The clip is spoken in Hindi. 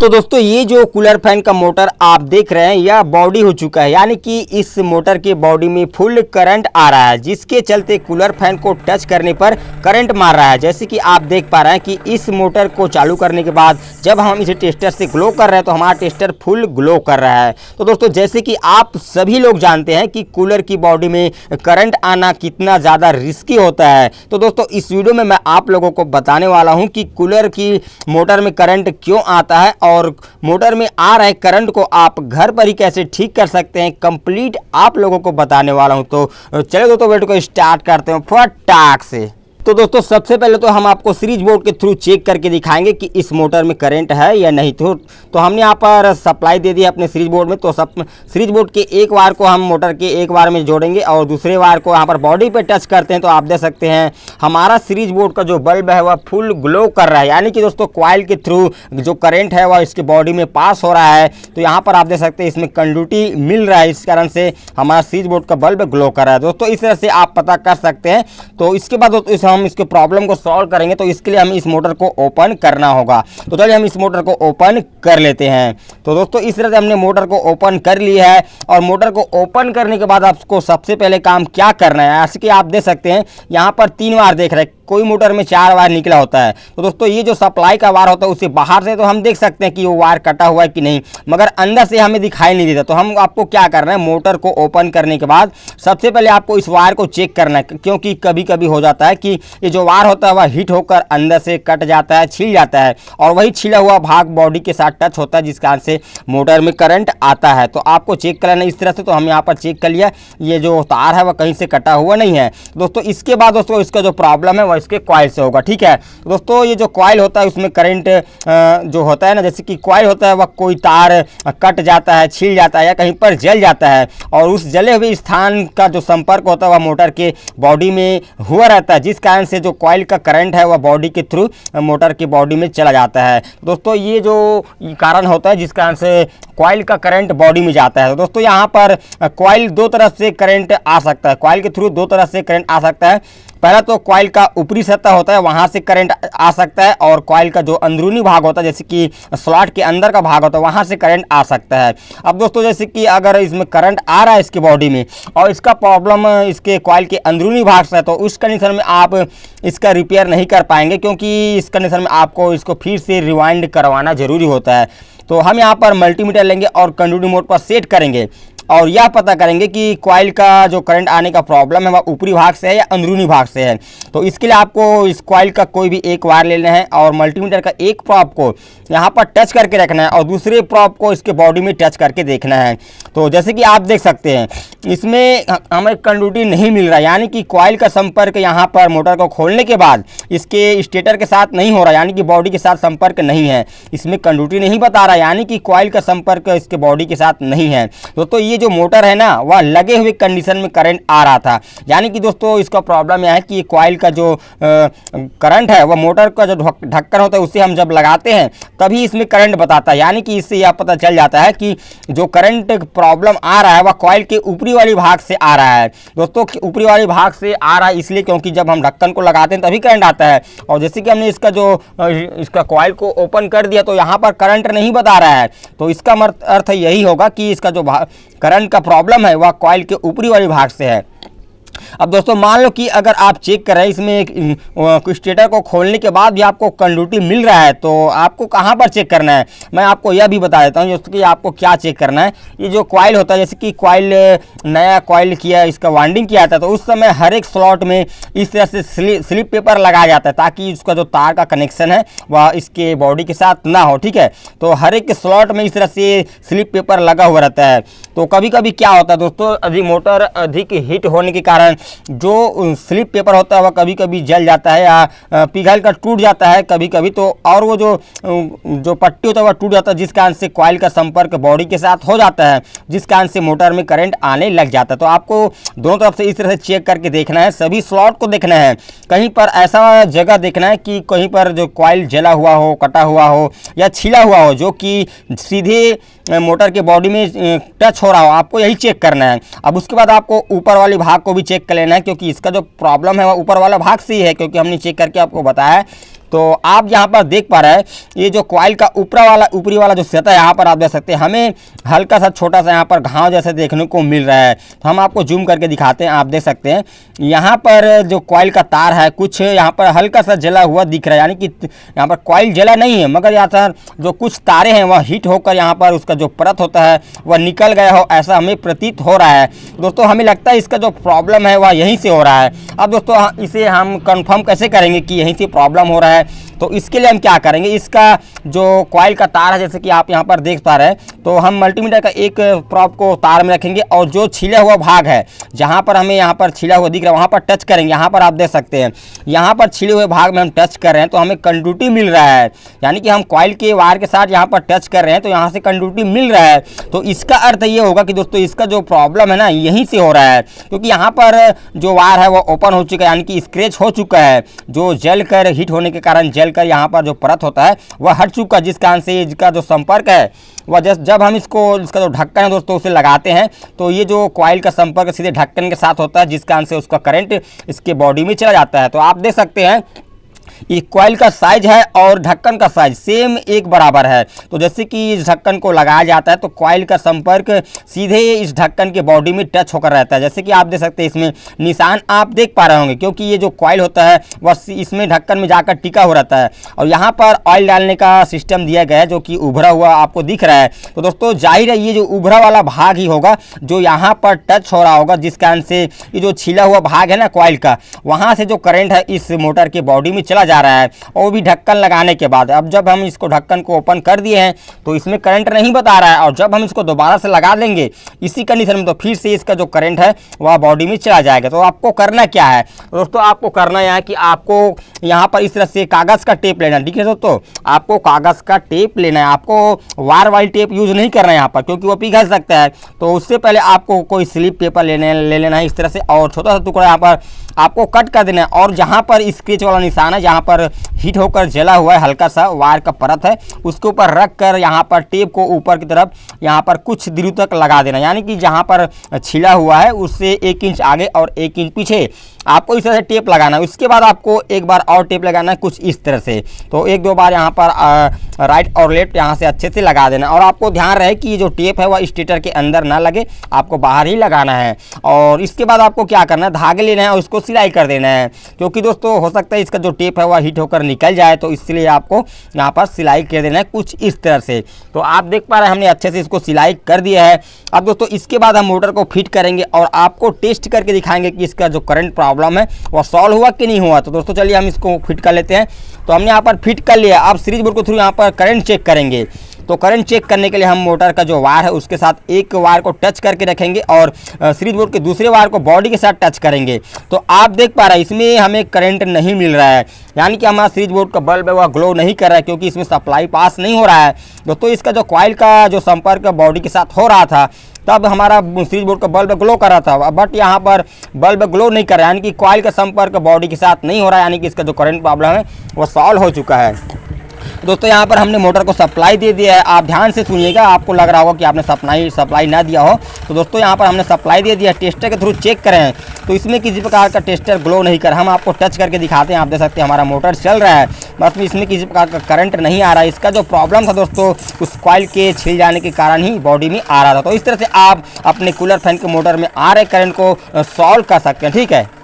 तो दोस्तों ये जो कूलर फैन का मोटर आप देख रहे हैं यह बॉडी हो चुका है यानी कि इस मोटर के बॉडी में फुल करंट आ रहा है जिसके चलते कूलर फैन को टच करने पर करंट मार रहा है जैसे कि आप देख पा रहे हैं कि इस मोटर को चालू करने के बाद जब हम इसे टेस्टर से ग्लो कर रहे हैं तो हमारा टेस्टर फुल ग्लो कर रहा है तो दोस्तों जैसे कि आप सभी लोग जानते हैं कि कूलर की बॉडी में करंट आना कितना ज़्यादा रिस्की होता है तो दोस्तों इस वीडियो में मैं आप लोगों को बताने वाला हूँ कि कूलर की मोटर में करंट क्यों आता है और मोटर में आ रहे करंट को आप घर पर ही कैसे ठीक कर सकते हैं कंप्लीट आप लोगों को बताने वाला हूं तो चलो दोस्तों वीडियो को स्टार्ट करते हैं फटाक से तो दोस्तों सबसे पहले तो हम आपको सीरीज बोर्ड के थ्रू चेक करके दिखाएंगे कि इस मोटर में करंट है या नहीं तो तो हमने यहाँ पर सप्लाई दे दी है अपने सीरीज बोर्ड में तो सब सीरीज बोर्ड के एक वार को हम मोटर के एक वार में जोड़ेंगे और दूसरे वार को यहाँ पर बॉडी पर टच करते हैं तो आप देख सकते हैं हमारा सीरीज बोर्ड का जो बल्ब है वह फुल ग्लो कर रहा है यानी कि दोस्तों क्वाइल के थ्रू जो करेंट है वह इसके बॉडी में पास हो रहा है तो यहाँ पर आप देख सकते हैं इसमें कंडूटी मिल रहा है इस कारण से हमारा सीरीज बोर्ड का बल्ब ग्लो कर रहा है दोस्तों इस तरह से आप पता कर सकते हैं तो इसके बाद दोस्तों हम इसके प्रॉब्लम को सॉल्व करेंगे तो इसके लिए हमें इस मोटर को ओपन करना होगा तो चलिए हम इस मोटर को ओपन कर लेते हैं तो दोस्तों इस तरह से हमने मोटर को ओपन कर लिया है और मोटर को ओपन करने के बाद आपको सबसे पहले काम क्या करना है ऐसे कि आप देख सकते हैं यहाँ पर तीन बार देख रहे हैं कोई मोटर में चार वायर निकला होता है तो दोस्तों ये जो सप्लाई का वायर होता है उसे बाहर से तो हम देख सकते हैं कि वो वायर कटा हुआ है कि नहीं मगर अंदर से हमें दिखाई नहीं देता तो हम आपको क्या करना है मोटर को ओपन करने के बाद सबसे पहले आपको इस वायर को चेक करना है क्योंकि कभी कभी हो जाता है कि ये जो वायर होता है वह हीट होकर अंदर से कट जाता है छिल जाता है और वही छिला हुआ भाग बॉडी के साथ टच होता है जिस कारण से मोटर में करंट आता है तो आपको चेक है इस तरह से तो हम यहाँ पर चेक कर लिया ये जो तार है वह कहीं से कटा हुआ नहीं है दोस्तों इसके बाद दोस्तों इसका जो प्रॉब्लम है वह इसके कॉयल से होगा ठीक है तो दोस्तों ये जो कॉयल होता है उसमें करंट जो होता है ना जैसे कि कॉयल होता है वह कोई तार कट जाता है छिल जाता है या कहीं पर जल जाता है और उस जले हुए स्थान का जो संपर्क होता है वह मोटर के बॉडी में हुआ रहता है जिस कारण से जो कॉयल का करंट है वह बॉडी के थ्रू मोटर के बॉडी में चला जाता है दोस्तों ये जो कारण होता है जिस कारण से कॉयल का करंट बॉडी में जाता है दोस्तों यहाँ पर कॉयल दो तरफ से करंट आ सकता है कॉयल के थ्रू दो तरह से करंट आ सकता है पहला तो कॉयल का ऊपरी सतह होता है वहाँ से करंट आ सकता है और कॉयल का जो अंदरूनी भाग होता है जैसे कि स्लॉट के अंदर का भाग होता है वहाँ से करंट आ सकता है अब दोस्तों जैसे कि अगर इसमें करंट आ रहा है इसके बॉडी में और इसका प्रॉब्लम इसके कॉयल के अंदरूनी भाग से है तो उस कंडीशन में आप इसका रिपेयर नहीं कर पाएंगे क्योंकि इस कंडीशन में आपको इसको फिर से रिवाइंड करवाना ज़रूरी होता है तो हम यहाँ पर मल्टीमीटर लेंगे और कंटिन्यू मोड पर सेट करेंगे और यह पता करेंगे कि क्वाइल का जो करंट आने का प्रॉब्लम है वह ऊपरी भाग से है या अंदरूनी भाग से है तो इसके लिए आपको इस क्वाइल का कोई भी एक वायर लेना है और मल्टीमीटर का एक प्रॉप को यहाँ पर टच करके रखना है और दूसरे प्रॉप को इसके बॉडी में टच करके देखना है तो जैसे कि आप देख सकते हैं इसमें हमें कंडूटी नहीं मिल रहा यानी कि क्वाइल का संपर्क यहाँ पर मोटर को खोलने के बाद इसके स्टेटर के साथ नहीं हो रहा यानी कि बॉडी के साथ संपर्क नहीं है इसमें कंडूटी नहीं बता रहा यानी कि क्वाइल का संपर्क इसके बॉडी के साथ नहीं है दोस्तों तो ये जो मोटर है ना वह लगे हुए कंडीशन में करंट आ रहा था यानी कि दोस्तों इसका प्रॉब्लम यह है कि कॉयल का जो करंट है वह मोटर का जो ढक्कन होता है उसे हम जब लगाते हैं तभी इसमें करंट बताता है यानी कि इससे यह पता चल जाता है कि जो करंट प्रॉब्लम आ रहा है वह कॉयल के ऊपरी वाली भाग से आ रहा है दोस्तों ऊपरी वाली भाग से आ रहा है इसलिए क्योंकि जब हम ढक्कन को लगाते हैं तभी करंट आता है और जैसे कि हमने इसका जो इसका कॉयल को ओपन कर दिया तो यहाँ पर करंट नहीं बता रहा है तो इसका अर्थ यही होगा कि इसका जो करंट का प्रॉब्लम है वह कॉयल के ऊपरी वाले भाग से है अब दोस्तों मान लो कि अगर आप चेक करें इसमें स्टेटर को खोलने के बाद भी आपको कंडूटी मिल रहा है तो आपको कहाँ पर चेक करना है मैं आपको यह भी बता देता हूँ जैसे कि आपको क्या चेक करना है ये जो क्वाइल होता है जैसे कि क्वाइल नया क्वाइल किया इसका वाइंडिंग किया जाता है तो उस समय हर एक स्लॉट में इस तरह से स्लिप पेपर लगाया जाता है ताकि उसका जो तार का कनेक्शन है वह इसके बॉडी के साथ ना हो ठीक है तो हर एक स्लॉट में इस तरह से स्लिप पेपर लगा हुआ रहता है तो कभी कभी क्या होता है दोस्तों अभी मोटर अधिक हीट होने के कारण कारण जो स्लिप पेपर होता है वह कभी कभी जल जाता है या पिघल कर टूट जाता है कभी कभी तो और वो जो जो पट्टी होता है वह टूट जाता है जिस कारण से कॉइल का संपर्क बॉडी के साथ हो जाता है जिस कारण से मोटर में करंट आने लग जाता है तो आपको दोनों तरफ से इस तरह से चेक करके देखना है सभी स्लॉट को देखना है कहीं पर ऐसा जगह देखना है कि कहीं पर जो कॉइल जला हुआ हो कटा हुआ हो या छिला हुआ हो जो कि सीधे मोटर के बॉडी में टच हो रहा हो आपको यही चेक करना है अब उसके बाद आपको ऊपर वाले भाग को भी चेक कर लेना है क्योंकि इसका जो प्रॉब्लम है वह ऊपर वाला भाग से ही है क्योंकि हमने चेक करके आपको बताया तो आप यहाँ पर देख पा रहे हैं ये जो क्वाइल का ऊपरा वाला ऊपरी वाला जो सतह है यहाँ पर आप देख सकते हैं हमें हल्का सा छोटा सा यहाँ पर घाव जैसे देखने को मिल रहा है तो हम आपको जूम करके दिखाते हैं आप देख सकते हैं यहाँ पर जो क्वाइल का तार है कुछ यहाँ पर हल्का सा जला हुआ दिख रहा है यानी कि यहाँ पर क्वाइल जला नहीं है मगर यहाँ पर जो कुछ तारे हैं वह हीट होकर यहाँ पर उसका जो परत होता है वह निकल गया हो ऐसा हमें प्रतीत हो रहा है दोस्तों हमें लगता है इसका जो प्रॉब्लम है वह यहीं से हो रहा है अब दोस्तों इसे हम कन्फर्म कैसे करेंगे कि यहीं से प्रॉब्लम हो रहा है है तो इसके लिए हम क्या करेंगे इसका जो कॉयल का तार है जैसे कि आप यहाँ पर देख पा रहे हैं तो हम मल्टीमीटर का एक प्रॉप को तार में रखेंगे और जो छिला हुआ भाग है जहाँ पर हमें यहाँ पर छिला हुआ दिख रहा है वहाँ पर टच करेंगे यहाँ पर आप देख सकते हैं यहाँ पर छिले हुए भाग में हम टच कर रहे हैं तो हमें कंडूटी मिल रहा है यानी कि हम कॉयल के वायर के साथ यहाँ पर टच कर रहे हैं तो यहाँ से कंडूटी मिल रहा है तो इसका अर्थ ये होगा कि दोस्तों इसका जो प्रॉब्लम है ना यहीं से हो रहा है क्योंकि यहाँ पर जो वायर है वो ओपन हो चुका है यानी कि स्क्रेच हो चुका है जो जल कर हीट होने के कारण जल कर यहाँ पर जो परत होता है वह हट चुका जिस कारण से इसका जो संपर्क है वह जस्ट जब हम इसको इसका जो ढक्कन है दोस्तों उसे लगाते हैं तो ये जो क्वाइल का संपर्क सीधे ढक्कन के साथ होता है जिस कारण से उसका करंट इसके बॉडी में चला जाता है तो आप देख सकते हैं ये कॉइल का साइज है और ढक्कन का साइज सेम एक बराबर है तो जैसे कि इस ढक्कन को लगाया जाता है तो कॉइल का संपर्क सीधे इस ढक्कन के बॉडी में टच होकर रहता है जैसे कि आप देख सकते हैं इसमें निशान आप देख पा रहे होंगे क्योंकि ये जो कॉइल होता है वह इसमें ढक्कन में जाकर टिका हो रहता है और यहाँ पर ऑयल डालने का सिस्टम दिया गया है जो कि उभरा हुआ आपको दिख रहा है तो दोस्तों जाहिर है ये जो उभरा वाला भाग ही होगा जो यहाँ पर टच हो रहा होगा जिस कारण से ये जो छीला हुआ भाग है ना कॉइल का वहाँ से जो करेंट है इस मोटर के बॉडी में चला चला जा रहा है और वो भी ढक्कन लगाने के बाद अब जब हम इसको ढक्कन को ओपन कर दिए हैं तो इसमें करंट नहीं बता रहा है और जब हम इसको दोबारा से लगा देंगे इसी कंडीशन में तो फिर से इसका जो करंट है वह बॉडी में चला जाएगा तो आपको करना क्या है दोस्तों आपको करना यह है कि आपको यहाँ पर इस तरह से कागज़ का टेप लेना ठीक है दोस्तों आपको कागज़ का टेप लेना है आपको वार वाली टेप यूज़ नहीं करना है यहाँ पर क्योंकि वो पिघल सकता है तो उससे पहले आपको कोई स्लिप पेपर लेने ले लेना है इस तरह से और छोटा सा टुकड़ा यहाँ पर आपको कट कर देना है और जहाँ पर स्क्रीच वाला निशान है जहाँ पर हीट होकर जला हुआ है हल्का सा वायर का परत है उसके ऊपर रख कर यहाँ पर टेप को ऊपर की तरफ यहाँ पर कुछ दिनों तक लगा देना यानी कि जहाँ पर छिला हुआ है उससे एक इंच आगे और एक इंच पीछे आपको इस तरह से टेप लगाना है उसके बाद आपको एक बार और टेप लगाना है कुछ इस तरह से तो एक दो बार यहाँ पर राइट और लेफ्ट यहाँ से अच्छे से लगा देना और आपको ध्यान रहे कि जो टेप है वह स्टेटर के अंदर ना लगे आपको बाहर ही लगाना है और इसके बाद आपको क्या करना है धागे लेना है और उसको सिलाई कर देना है क्योंकि दोस्तों हो सकता है इसका जो टेप है वह हीट होकर निकल जाए तो इसलिए आपको यहाँ पर सिलाई कर देना है कुछ इस तरह से तो आप देख पा रहे हैं हमने अच्छे से इसको सिलाई कर दिया है अब दोस्तों इसके बाद हम मोटर को फिट करेंगे और आपको टेस्ट करके दिखाएंगे कि इसका जो करंट प्रॉब्लम है वह सॉल्व हुआ कि नहीं हुआ तो दोस्तों चलिए हम इसको फिट कर लेते हैं तो हमने यहाँ पर फिट कर लिया अब सीरीज बोर्ड के थ्रू यहाँ पर करंट चेक करेंगे तो करंट चेक करने के लिए हम मोटर का जो वायर है उसके साथ एक वायर को टच करके रखेंगे और सीरीज बोर्ड के दूसरे वायर को बॉडी के साथ टच करेंगे तो आप देख पा रहे हैं इसमें हमें करंट नहीं मिल रहा है यानी कि हमारा सीरीज बोर्ड का बल्ब है वह ग्लो नहीं कर रहा है क्योंकि इसमें सप्लाई पास नहीं हो रहा है दोस्तों इसका जो क्वाइल का जो संपर्क बॉडी के साथ हो रहा था तब हमारा स्विच बोर्ड का बल्ब ग्लो कर रहा था बट यहाँ पर बल्ब ग्लो नहीं कर रहा है यानी कि क्वाइल का संपर्क बॉडी के साथ नहीं हो रहा है यानी कि इसका जो करंट प्रॉब्लम है वो सॉल्व हो चुका है दोस्तों यहाँ पर हमने मोटर को सप्लाई दे दिया है आप ध्यान से सुनिएगा आपको लग रहा होगा कि आपने सप्लाई सप्लाई ना दिया हो तो दोस्तों यहाँ पर हमने सप्लाई दे दिया है टेस्टर के थ्रू चेक करें तो इसमें किसी प्रकार का टेस्टर ग्लो नहीं कर हम आपको टच करके दिखाते हैं आप देख सकते हैं हमारा मोटर चल रहा है बस इसमें किसी प्रकार का करंट नहीं आ रहा है इसका जो प्रॉब्लम था दोस्तों उस कॉइल के छिल जाने के कारण ही बॉडी में आ रहा था तो इस तरह से आप अपने कूलर फैन के मोटर में आ रहे करंट को सॉल्व कर सकते हैं ठीक है